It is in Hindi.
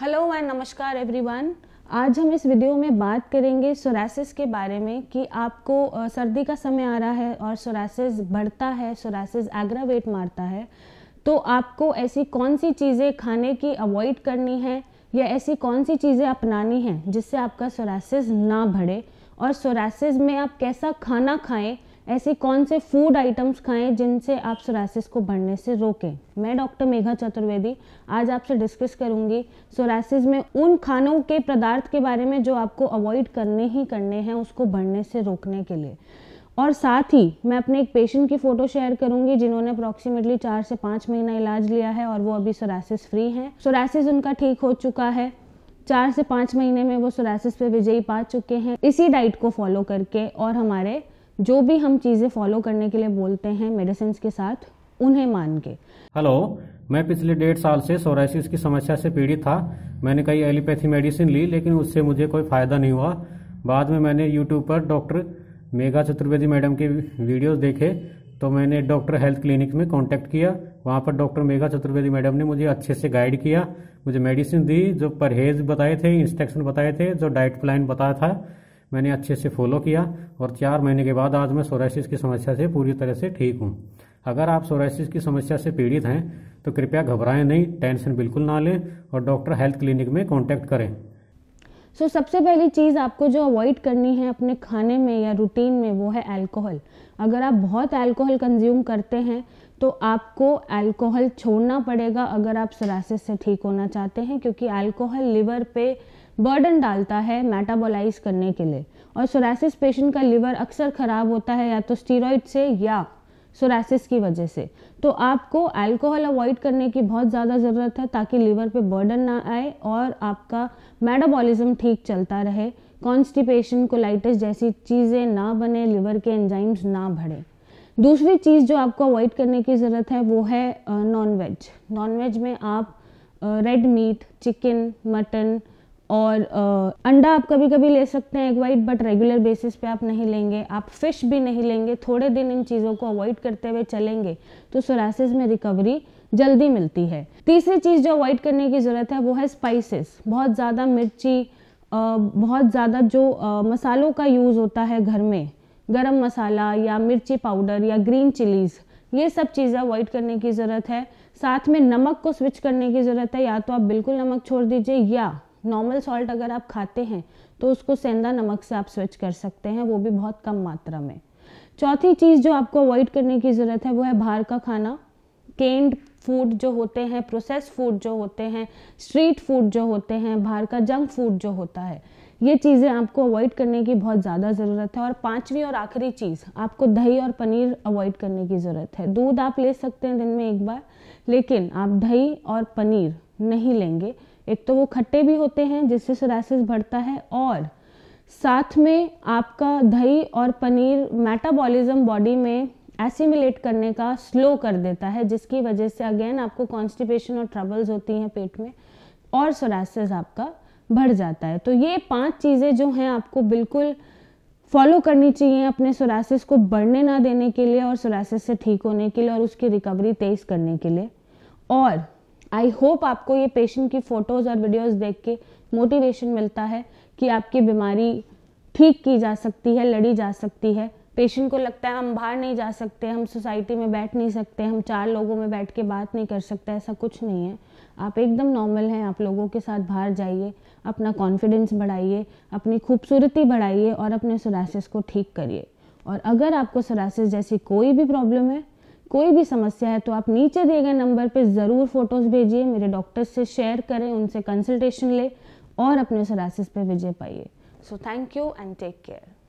हेलो एंड नमस्कार एवरीवन आज हम इस वीडियो में बात करेंगे सोरासिस के बारे में कि आपको सर्दी का समय आ रहा है और सोरासिस बढ़ता है सोरासिस एग्रावेट मारता है तो आपको ऐसी कौन सी चीज़ें खाने की अवॉइड करनी है या ऐसी कौन सी चीज़ें अपनानी हैं जिससे आपका सोरासिस ना बढ़े और सोरासिस में आप कैसा खाना खाएं ऐसे कौन से फूड आइटम्स खाएं जिनसे आप सोरासिस को बढ़ने से रोकें मैं डॉक्टर मेघा चतुर्वेदी आज आपसे डिस्कस करूंगी सोरासिस में उन खानों के पदार्थ के बारे में जो आपको अवॉइड करने ही करने हैं उसको बढ़ने से रोकने के लिए और साथ ही मैं अपने एक पेशेंट की फ़ोटो शेयर करूंगी जिन्होंने अप्रॉक्सीमेटली चार से पाँच महीना इलाज लिया है और वो अभी सोरासिस फ्री हैं सोरासिस उनका ठीक हो चुका है चार से पाँच महीने में वो सोरासिस पे विजयी पा चुके हैं इसी डाइट को फॉलो करके और हमारे जो भी हम चीज़ें फॉलो करने के लिए बोलते हैं मेडिसिन के साथ उन्हें मान के हेलो मैं पिछले डेढ़ साल से सोराइसिस की समस्या से पीड़ित था मैंने कई एलोपैथी मेडिसिन ली लेकिन उससे मुझे कोई फ़ायदा नहीं हुआ बाद में मैंने यूट्यूब पर डॉक्टर मेघा चतुर्वेदी मैडम के वीडियोस देखे तो मैंने डॉक्टर हेल्थ क्लिनिक में कांटेक्ट किया वहाँ पर डॉक्टर मेघा चतुर्वेदी मैडम ने मुझे अच्छे से गाइड किया मुझे मेडिसिन दी जो परहेज बताए थे इंस्ट्रक्शन बताए थे जो डाइट प्लान बताया था मैंने अच्छे से फॉलो किया और चार महीने के बाद आज मैं सोराइसिस की समस्या से पूरी तरह से ठीक हूँ अगर आप सोराइसिस की समस्या से पीड़ित हैं तो कृपया घबराएं नहीं टेंशन बिल्कुल ना लें और डॉक्टर हेल्थ क्लिनिक में कॉन्टैक्ट करें सो so, सबसे पहली चीज़ आपको जो अवॉइड करनी है अपने खाने में या रूटीन में वो है अल्कोहल अगर आप बहुत अल्कोहल कंज्यूम करते हैं तो आपको अल्कोहल छोड़ना पड़ेगा अगर आप सरासिस से ठीक होना चाहते हैं क्योंकि अल्कोहल लिवर पे बर्डन डालता है मेटाबोलाइज करने के लिए और सोरासिस पेशेंट का लिवर अक्सर ख़राब होता है या तो स्टीरोइड से या सोरासिस की वजह से तो आपको अल्कोहल अवॉइड करने की बहुत ज़्यादा ज़रूरत है ताकि लीवर पे बर्डन ना आए और आपका मेटाबॉलिज्म ठीक चलता रहे कॉन्स्टिपेशन कोलाइटिस जैसी चीज़ें ना बने लीवर के एंजाइम्स ना बढ़े दूसरी चीज़ जो आपको अवॉइड करने की ज़रूरत है वो है नॉन वेज नॉन वेज में आप रेड मीट चिकन मटन और आ, अंडा आप कभी कभी ले सकते हैं egg white but regular basis पे आप नहीं लेंगे आप फिश भी नहीं लेंगे थोड़े दिन इन चीज़ों को अवॉइड करते हुए चलेंगे तो सोरासिस में रिकवरी जल्दी मिलती है तीसरी चीज़ जो अवॉइड करने की ज़रूरत है वो है स्पाइसेस बहुत ज़्यादा मिर्ची बहुत ज़्यादा जो आ, मसालों का यूज़ होता है घर में गरम मसाला या मिर्ची पाउडर या ग्रीन चिलीज़ ये सब चीज़ें अवॉइड करने की ज़रूरत है साथ में नमक को स्विच करने की ज़रूरत है या तो आप बिल्कुल नमक छोड़ दीजिए या नॉर्मल सॉल्ट अगर आप खाते हैं तो उसको सेंधा नमक से आप स्विच कर सकते हैं वो भी बहुत कम मात्रा में चौथी चीज़ जो आपको अवॉइड करने की ज़रूरत है वो है बाहर का खाना केंड फूड जो होते हैं प्रोसेस फूड जो होते हैं स्ट्रीट फूड जो होते हैं बाहर का जंक फूड जो होता है ये चीज़ें आपको अवॉइड करने की बहुत ज़्यादा ज़रूरत है और पांचवी और आखिरी चीज़ आपको दही और पनीर अवॉइड करने की ज़रूरत है दूध आप ले सकते हैं दिन में एक बार लेकिन आप दही और पनीर नहीं लेंगे एक तो वो खट्टे भी होते हैं जिससे सोरासिस बढ़ता है और साथ में आपका दही और पनीर मेटाबॉलिज्म बॉडी में एसिमिलेट करने का स्लो कर देता है जिसकी वजह से अगेन आपको कॉन्स्टिपेशन और ट्रबल्स होती हैं पेट में और सोरासिस आपका बढ़ जाता है तो ये पांच चीज़ें जो हैं आपको बिल्कुल फॉलो करनी चाहिए अपने सोरासिस को बढ़ने ना देने के लिए और सोरासिस से ठीक होने के लिए और उसकी रिकवरी तेज करने के लिए और आई होप आपको ये पेशेंट की फ़ोटोज़ और वीडियोज़ देख के मोटिवेशन मिलता है कि आपकी बीमारी ठीक की जा सकती है लड़ी जा सकती है पेशेंट को लगता है हम बाहर नहीं जा सकते हम सोसाइटी में बैठ नहीं सकते हम चार लोगों में बैठ के बात नहीं कर सकते ऐसा कुछ नहीं है आप एकदम नॉर्मल हैं आप लोगों के साथ बाहर जाइए अपना कॉन्फिडेंस बढ़ाइए अपनी खूबसूरती बढ़ाइए और अपने सोरासिस को ठीक करिए और अगर आपको सोरासिस जैसी कोई भी प्रॉब्लम है कोई भी समस्या है तो आप नीचे दिए गए नंबर पे ज़रूर फ़ोटोज़ भेजिए मेरे डॉक्टर से शेयर करें उनसे कंसल्टेशन लें और अपने सरासिस पे विजय पाइए so thank you and take care